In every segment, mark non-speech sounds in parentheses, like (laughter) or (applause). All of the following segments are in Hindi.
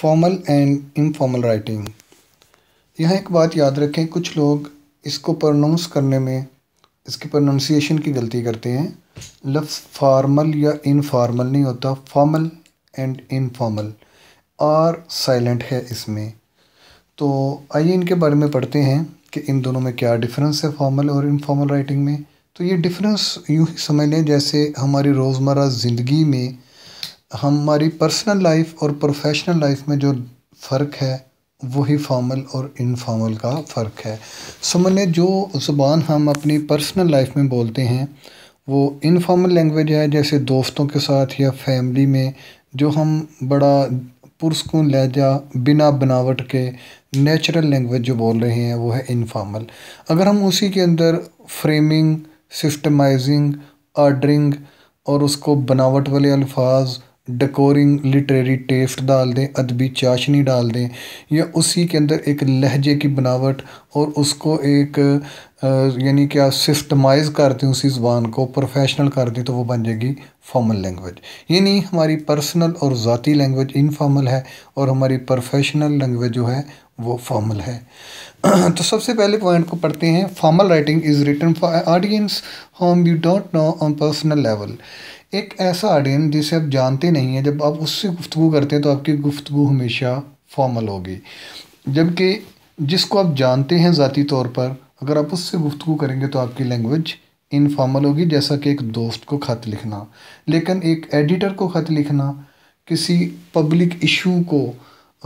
फॉर्मल एंड इनफॉर्मल राइटिंग यहाँ एक बात याद रखें कुछ लोग इसको प्रोनाउंस करने में इसकी प्रोनाउंसिएशन की गलती करते हैं लफ्ज़ फार्मल या इनफॉर्मल नहीं होता formal and informal are silent है इसमें तो आइए इनके बारे में पढ़ते हैं कि इन दोनों में क्या डिफरेंस है फॉर्मल और इनफॉर्मल राइटिंग में तो ये डिफरेंस यूँ ही समझ लें जैसे हमारी रोज़मर्रा ज़िंदगी में हमारी पर्सनल लाइफ और प्रोफेशनल लाइफ में जो फ़र्क है वही फॉर्मल और इनफॉर्मल का फ़र्क है सुमने जो ज़ुबान हम अपनी पर्सनल लाइफ में बोलते हैं वो इनफॉर्मल लैंग्वेज है जैसे दोस्तों के साथ या फैमिली में जो हम बड़ा पुरस्कून लहजा बिना बनावट के नेचुरल लैंग्वेज जो बोल रहे हैं वो है इनफॉर्मल अगर हम उसी के अंदर फ्रेमिंग सिस्टमाइजिंग आर्डरिंग और उसको बनावट वाले अल्फाज डकोरिंग लिटरेरी टेस्ट डाल दें अदबी चाशनी डाल दें या उसी के अंदर एक लहजे की बनावट और उसको एक यानी क्या सिस्टमाइज कर दें उसी ज़बान को प्रोफेशनल कर दें तो वो बन जाएगी फॉर्मल लैंग्वेज नहीं हमारी पर्सनल और ज़ाती लैंग्वेज इनफॉर्मल है और हमारी प्रोफेशनल लैंग्वेज जो है वो फॉर्मल है (clears throat) तो सबसे पहले पॉइंट को पढ़ते हैं formal writing is written for audience whom you don't know on personal level एक ऐसा आडियन जिसे आप जानते नहीं हैं जब आप उससे गुफ्तु करते हैं तो आपकी गुफ्तु हमेशा फॉर्मल होगी जबकि जिसको आप जानते हैं ज़ाती तौर पर अगर आप उससे गुफ्तु करेंगे तो आपकी लैंग्वेज इनफॉर्मल होगी जैसा कि एक दोस्त को ख़त लिखना लेकिन एक एडिटर को ख़त लिखना किसी पब्लिक इशू को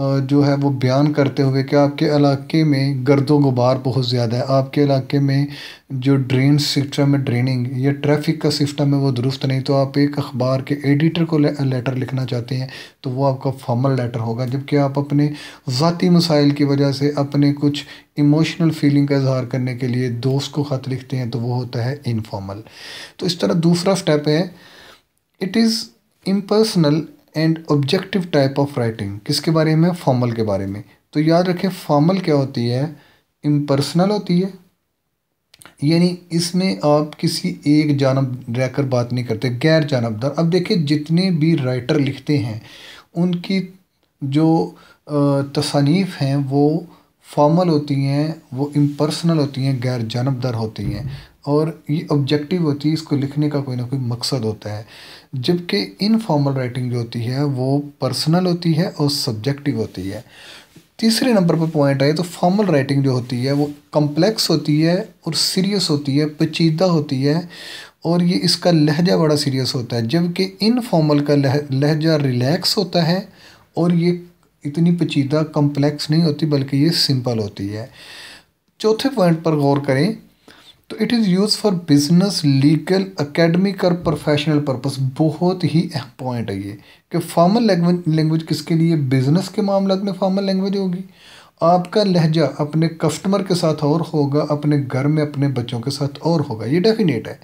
जो है वो बयान करते हुए कि आपके इलाके में गर्दो गुबार बहुत ज़्यादा है आपके इलाके में जो ड्रेन सिस्टम है ड्रेनिंग या ट्रैफिक का सिस्टम है वो दुरुस्त नहीं तो आप एक अखबार के एडिटर को ले, लेटर लिखना चाहते हैं तो वो आपका फॉर्मल लेटर होगा जबकि आप अपने ज़ाती मसाइल की वजह से अपने कुछ इमोशनल फीलिंग का इजहार करने के लिए दोस्त को ख़त लिखते हैं तो वो होता है इनफॉर्मल तो इस तरह दूसरा स्टेप है it is impersonal and objective type of writing किसके बारे में फॉर्मल के बारे में तो याद रखें फॉर्मल क्या होती है इम्पर्सनल होती है यानी इसमें आप किसी एक जानब रहकर बात नहीं करते गैर जानबदार अब देखिए जितने भी राइटर लिखते हैं उनकी जो तसानीफ़ हैं वो फॉर्मल होती हैं वो इम्पर्सनल होती हैं गैर जानबदार होती हैं और ये ऑब्जेक्टिव होती है इसको लिखने का कोई ना कोई मकसद होता है जबकि इनफॉर्मल राइटिंग जो होती है वो पर्सनल होती है और सब्जेक्टिव होती है तीसरे नंबर पर पॉइंट आए तो फॉर्मल राइटिंग जो होती है वो कम्प्लेक्स होती है और सीरियस होती है पेचीदा होती है और ये इसका लहजा बड़ा सीरियस होता है जबकि इनफॉर्मल का लह, लहजा रिलैक्स होता है और ये इतनी पेचीदा कम्प्लेक्स नहीं होती बल्कि ये सिंपल होती है चौथे पॉइंट पर गौर करें तो it is use for business legal academic और प्रोफेशनल पर्पस बहुत ही अहम पॉइंट है ये कि फॉर्मल लैंग्वेज किसके लिए बिजनेस के मामला में फॉर्मल लैंग्वेज होगी आपका लहजा अपने कस्टमर के साथ और होगा अपने घर में अपने बच्चों के साथ और होगा ये डेफिनेट है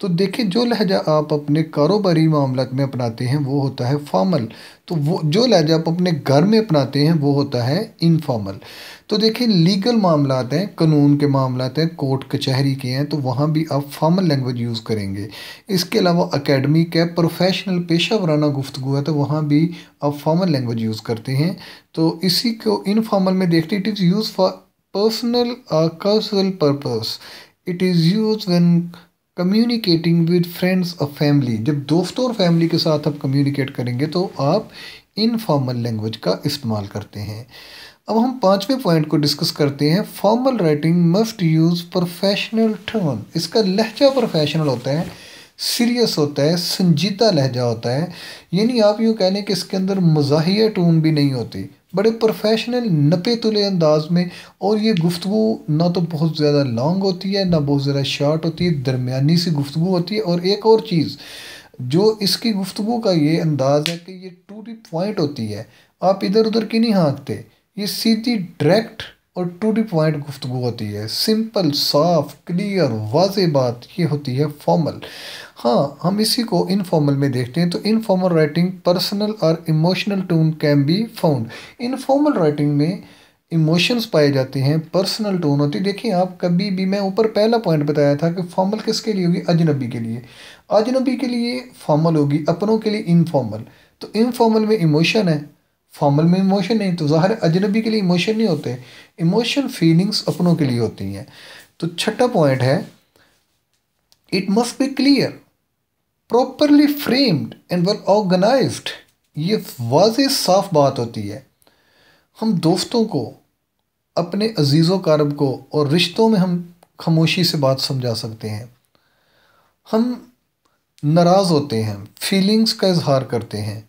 तो देखिए जो लहजा आप अपने कारोबारी मामला में अपनाते हैं वो होता है फॉर्मल तो वो जो लहजा आप अपने घर में अपनाते हैं वो होता है इनफॉर्मल तो देखिए लीगल मामला हैं कानून के मामला हैं कोर्ट कचहरी के हैं तो वहाँ भी आप फॉर्मल लैंग्वेज यूज़ करेंगे इसके अलावा अकेडमिक है प्रोफेशनल पेशा वराना गुफ्तु है तो वहाँ भी आप फॉर्मल लैंग्वेज यूज़ करते हैं तो इसी को इनफॉर्मल में देखते it is use for personal कर्सनल purpose it is use one communicating with friends और फैमिली जब दोस्तों और फैमिली के साथ आप कम्युनिकेट करेंगे तो आप इनफॉर्मल लैंग्वेज का इस्तेमाल करते हैं अब हम पांचवें पॉइंट को डिस्कस करते हैं formal writing must use professional term इसका लहजा प्रोफेशनल होता है सीरियस होता है संजीदा लहजा होता है यानी आप यूँ कह लें कि इसके अंदर मजाहिया टून भी नहीं होती बड़े प्रोफेशनल नपे तुले अंदाज में और ये गुफ्तु ना तो बहुत ज़्यादा लॉन्ग होती है ना बहुत ज़्यादा शॉर्ट होती है दरमियानी सी गुफ्तु होती है और एक और चीज़ जो इसकी गुफ्तु का ये अंदाज़ है कि ये टू दी पॉइंट होती है आप इधर उधर की नहीं हाँकते ये सीधी डायरेक्ट और टू डी पॉइंट गुफ्तु होती है सिंपल साफ क्लियर वाज बात ये होती है फॉर्मल हाँ हम इसी को इनफॉर्मल में देखते हैं तो इनफॉर्मल राइटिंग पर्सनल और emotional tone can be found informal writing में इमोशंस पाए जाते हैं पर्सनल टोन होती है देखिए आप कभी भी मैं ऊपर पहला पॉइंट बताया था कि फॉर्मल किसके लिए होगी अजनबी के लिए अजनबी के लिए फॉर्मल होगी अपनों के लिए इनफॉर्मल तो इनफॉर्मल में इमोशन है फॉर्मल में इमोशन नहीं तो ज़ाहिर अजनबी के लिए इमोशन नहीं होते इमोशन फीलिंग्स अपनों के लिए होती हैं तो छठा पॉइंट है it must be clear properly framed and well organise ये वाज साफ बात होती है हम दोस्तों को अपने अजीज़ों कारब को और रिश्तों में हम खामोशी से बात समझा सकते हैं हम नाराज़ होते हैं फीलिंग्स का इजहार करते हैं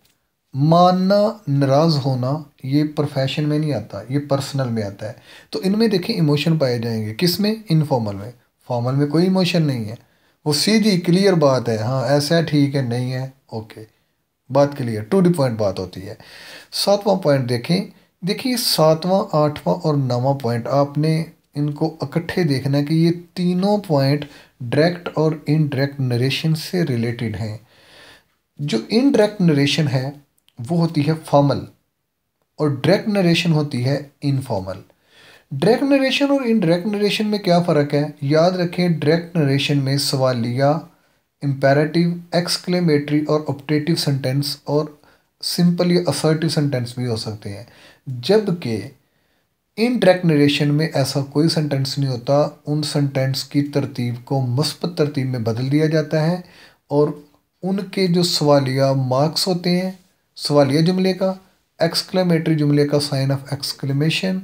मानना नाराज़ होना ये प्रोफेशन में नहीं आता ये पर्सनल में आता है तो इनमें देखें इमोशन पाए जाएंगे किस में इनफॉर्मल में फॉर्मल में कोई इमोशन नहीं है वो सीधी क्लियर बात है हाँ ऐसा है ठीक है नहीं है ओके बात क्लियर टू डी पॉइंट बात होती है सातवां पॉइंट देखें देखिए सातवां आठवां और नवां पॉइंट आपने इनको इकट्ठे देखना है कि ये तीनों पॉइंट डायरेक्ट और इनडायरेक्ट नरेशन से रिलेटेड हैं जो इनडायरेक्ट नरेशन है वो होती है फॉर्मल और डायरेक्ट नरेशन होती है इनफॉर्मल डायरेक्ट नरेशन और इनडायरेक्ट नरेशन में क्या फ़र्क है याद रखें डायरेक्ट नरेशन में सवालिया इम्पेरेटिव एक्सक्लेमेटरी और ऑप्टेटिव सेंटेंस और सिंपल या असर्टिव सेंटेंस भी हो सकते हैं जबकि इनडायरेक्ट नरेशन में ऐसा कोई सेंटेंस नहीं होता उन सेंटेंस की तरतीब को मस्बत तरतीब में बदल दिया जाता है और उनके जो सवालिया मार्क्स होते हैं सवालिया जुमले का एक्सक्लेमेटरी जुमले का साइन ऑफ एक्सक्लेमेशन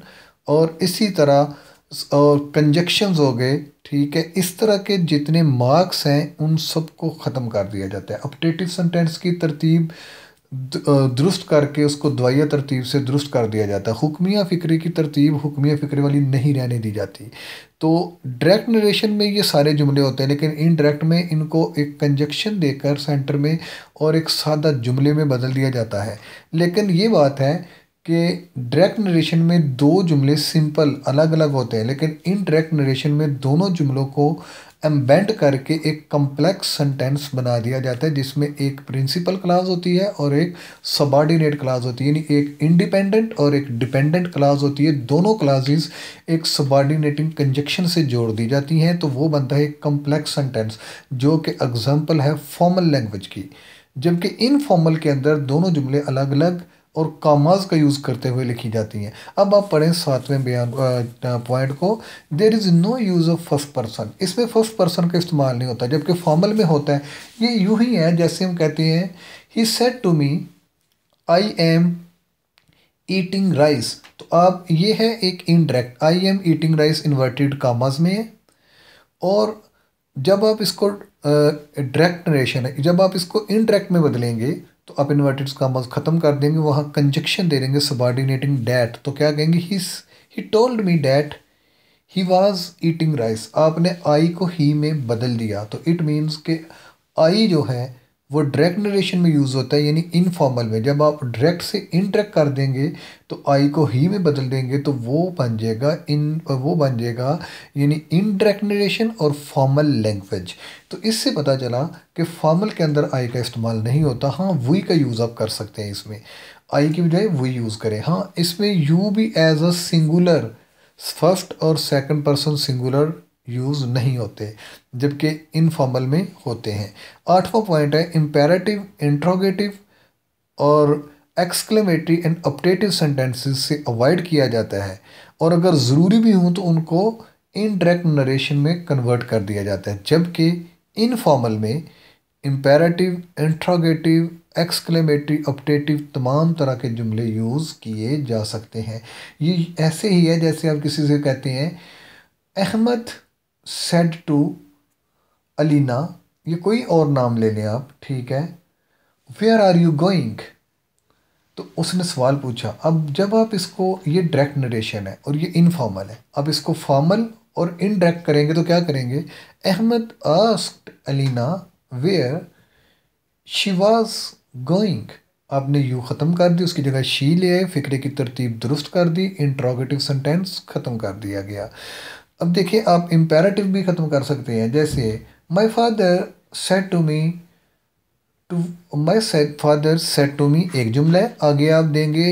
और इसी तरह और कंजक्शन हो गए ठीक है इस तरह के जितने मार्क्स हैं उन सबको ख़त्म कर दिया जाता है अपडेटिव सेंटेंस की तरतीब दुरुस्त करके उसको दवाइया तरतीब से दुरुस्त कर दिया जाता है हुक्मिया फ़िक्रे की तरतीब हुक्मिया फ़िक्रे वाली नहीं रहने दी जाती तो डायरेक्ट नरेशन में ये सारे जुमले होते हैं लेकिन इनडायरेक्ट में इनको एक कंजक्शन देकर सेंटर में और एक सादा जुमले में बदल दिया जाता है लेकिन ये बात है कि डायरेक्ट नरेशन में दो जुमले सिंपल अलग अलग होते हैं लेकिन इन डायरेक्ट नरेशन में दोनों जुमलों को एम्बेंड करके एक कम्प्लेक्स सेंटेंस बना दिया जाता है जिसमें एक प्रिंसिपल क्लास होती है और एक सबॉर्डिनेट क्लास होती है यानी एक इंडिपेंडेंट और एक डिपेंडेंट क्लास होती है दोनों क्लासेस एक सबॉर्डिनेटिंग कंजक्शन से जोड़ दी जाती हैं तो वो बनता है एक कम्प्लेक्स सेंटेंस जो कि एग्जाम्पल है फॉर्मल लैंग्वेज की जबकि इनफॉर्मल के अंदर दोनों जुमले अलग अलग और कामाज का यूज़ करते हुए लिखी जाती हैं अब आप पढ़ें सातवें बयान पॉइंट को there is no use of first person इसमें फर्स्ट पर्सन का इस्तेमाल नहीं होता जबकि फॉर्मल में होता है ये यूँ ही है जैसे हम कहते हैं he said to me I am eating rice तो आप ये है एक indirect I am eating rice inverted commas में है और जब आप इसको डायरेक्ट नरेशन है जब आप इसको इनडायरेक्ट में बदलेंगे तो आप इन्वर्टेड कामर्स ख़त्म कर देंगे वहाँ कंजक्शन दे देंगे सबॉर्डिनेटिंग डैट तो क्या कहेंगे he he told me that he was eating rice आपने आई को ही में बदल दिया तो इट मीन्स के आई जो है वो डायरेक्ट नरेशन में यूज़ होता है यानी इनफॉर्मल में जब आप डायरेक्ट से इनडायरेक्ट कर देंगे तो आई को ही में बदल देंगे तो वो बन जाएगा इन वो बन जाएगा यानी इनडायरेक्ट नरेशन और फॉर्मल लैंग्वेज तो इससे पता चला कि फॉर्मल के अंदर आई का इस्तेमाल नहीं होता हाँ वही का यूज़ आप कर सकते हैं इसमें आई की बजाय वही यूज़ करें हाँ इसमें यू भी एज अ सिंगुलर फर्स्ट और सेकेंड पर्सन सिंगुलर यूज़ नहीं होते जबकि इनफॉर्मल में होते हैं आठवां पॉइंट है इम्पेरेटिव इंट्रोगेटिव और एक्सक्लेमेटरी एंड अपडेटिव सेंटेंसेस से अवॉइड किया जाता है और अगर ज़रूरी भी हों तो उनको इनडायरेक्ट नरेशन में कन्वर्ट कर दिया जाता है जबकि इनफॉर्मल में इम्पेरेटिव इंट्रोगेटिव एक्सक्लेमेटरी अपडेटिव तमाम तरह के जुमले यूज़ किए जा सकते हैं ये ऐसे ही है जैसे आप किसी से कहते हैं अहमद सेड टू अलीना ये कोई और नाम ले लें आप ठीक है वेयर आर यू गोइंग तो उसने सवाल पूछा अब जब आप इसको ये डायरेक्ट नरेशन है और ये इनफॉर्मल है अब इसको फॉर्मल और इनडायरेक्ट करेंगे तो क्या करेंगे Ahmed asked Alina where she was going आपने यू ख़त्म कर दी उसकी जगह शी ले आए फिक्रे की तरतीब दुरुस्त कर दी इंट्रोगेटिव सेंटेंस ख़त्म कर दिया गया अब देखिए आप इम्पेरेटिव भी ख़त्म कर सकते हैं जैसे my father said to me to my father said to me एक जुमला है आगे आप देंगे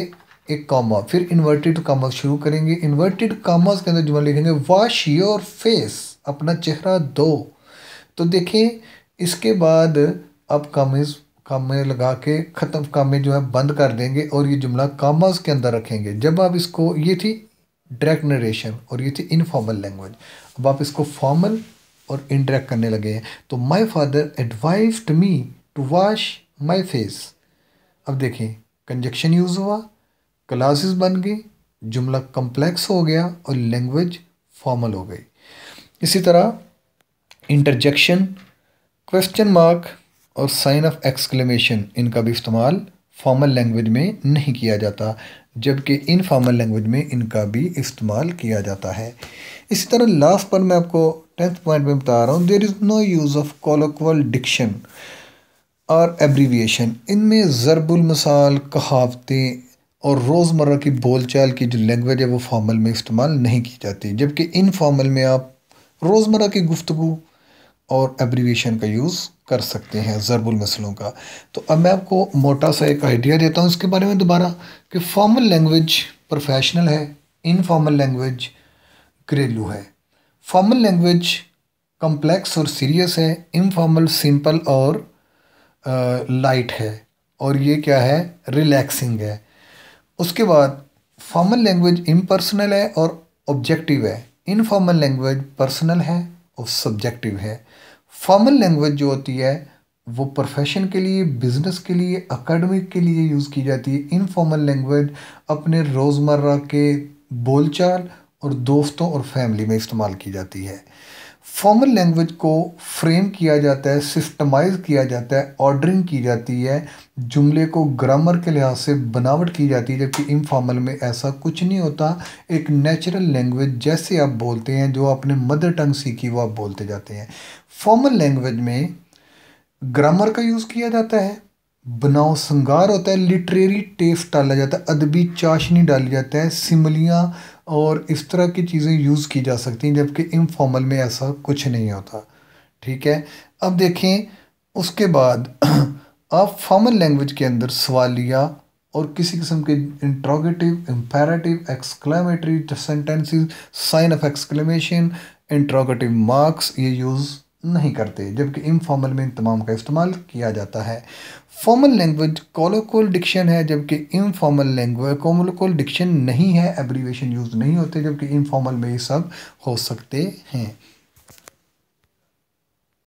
एक कामा फिर इन्वर्टेड कामा शुरू करेंगे इन्वर्टेड कामास के अंदर जुमला लिखेंगे वाश योर फेस अपना चेहरा दो तो देखें इसके बाद आप कामेज कामे लगा के ख़त्म कामे जो है बंद कर देंगे और ये जुमला कामास के अंदर रखेंगे जब आप इसको ये थी डायरेक्ट नरेशन और ये थी इनफॉर्मल लैंग्वेज अब आप इसको फॉर्मल और इनडायरेक्ट करने लगे हैं तो my father advised me to wash my face अब देखें कंजक्शन यूज़ हुआ क्लासेस बन गई जुमला कम्प्लेक्स हो गया और लैंग्वेज फॉर्मल हो गई इसी तरह इंटरजेक्शन क्वेश्चन मार्क और साइन ऑफ एक्सक्लेमेशन इनका भी इस्तेमाल फॉर्मल लैंग्वेज में नहीं किया जाता जबकि इनफॉर्मल लैंग्वेज में इनका भी इस्तेमाल किया जाता है इसी तरह लास्ट पर मैं आपको टेंथ पॉइंट में बता रहा हूँ there is no use of colloquial diction और एब्रीविएशन इनमें ज़रबुलमसाल कहावतें और रोज़मर्रा की बोलचाल की जो लैंग्वेज है वो फॉर्मल में इस्तेमाल नहीं की जाती जबकि इनफॉर्मल में आप रोज़मर्रा की गुफ्तु और एब्रीविएशन का यूज़ कर सकते हैं ज़रबुल मसलों का तो अब मैं आपको मोटा सा एक आइडिया देता हूँ इसके बारे में दोबारा कि फॉर्मल लैंग्वेज प्रोफेशनल है इनफॉर्मल लैंग्वेज घरेलू है फॉर्मल लैंग्वेज कम्प्लेक्स और सीरियस है इनफॉर्मल सिंपल और लाइट है और ये क्या है रिलैक्सिंग है उसके बाद फॉर्मल लैंग्वेज इम्पर्सनल है और ऑब्जेक्टिव है इनफॉर्मल लैंग्वेज पर्सनल है और सब्जेक्टिव है फॉर्मल लैंग्वेज जो होती है वो प्रोफेशन के लिए बिजनेस के लिए अकेडमिक के लिए यूज़ की जाती है इनफॉर्मल लैंग्वेज अपने रोज़मर्रा के बोलचाल और दोस्तों और फैमिली में इस्तेमाल की जाती है फॉर्मल लैंग्वेज को फ्रेम किया जाता है सिस्टमाइज किया जाता है ऑर्डरिंग की जाती है जुमले को ग्रामर के लिहाज से बनावट की जाती है जबकि इनफॉर्मल में ऐसा कुछ नहीं होता एक नेचुरल लैंग्वेज जैसे आप बोलते हैं जो आपने मदर टंग सीखी वो आप बोलते जाते हैं फॉर्मल लैंग्वेज में ग्रामर का यूज़ किया जाता है बनाव श्रृंगार होता है लिटरेरी टेस्ट डाला जाता है अदबी चाशनी डाली जाता है सिमलियाँ और इस तरह की चीज़ें यूज़ की जा सकती हैं जबकि इनफॉर्मल में ऐसा कुछ नहीं होता ठीक है अब देखें उसके बाद (clears throat) आप फॉर्मल लैंग्वेज के अंदर सवालिया और किसी किस्म के interrogative imperative exclamatory sentences sign of exclamation interrogative marks ये यूज़ नहीं करते जबकि इनफॉर्मल में इन तमाम का इस्तेमाल किया जाता है फॉर्मल लैंग्वेज कॉलोकोल डिक्शन है जबकि इनफॉर्मल लैंग्वेज कॉमोलोकोल डिक्शन नहीं है एब्रीवेशन यूज़ नहीं होते जबकि इनफॉर्मल में ये सब हो सकते हैं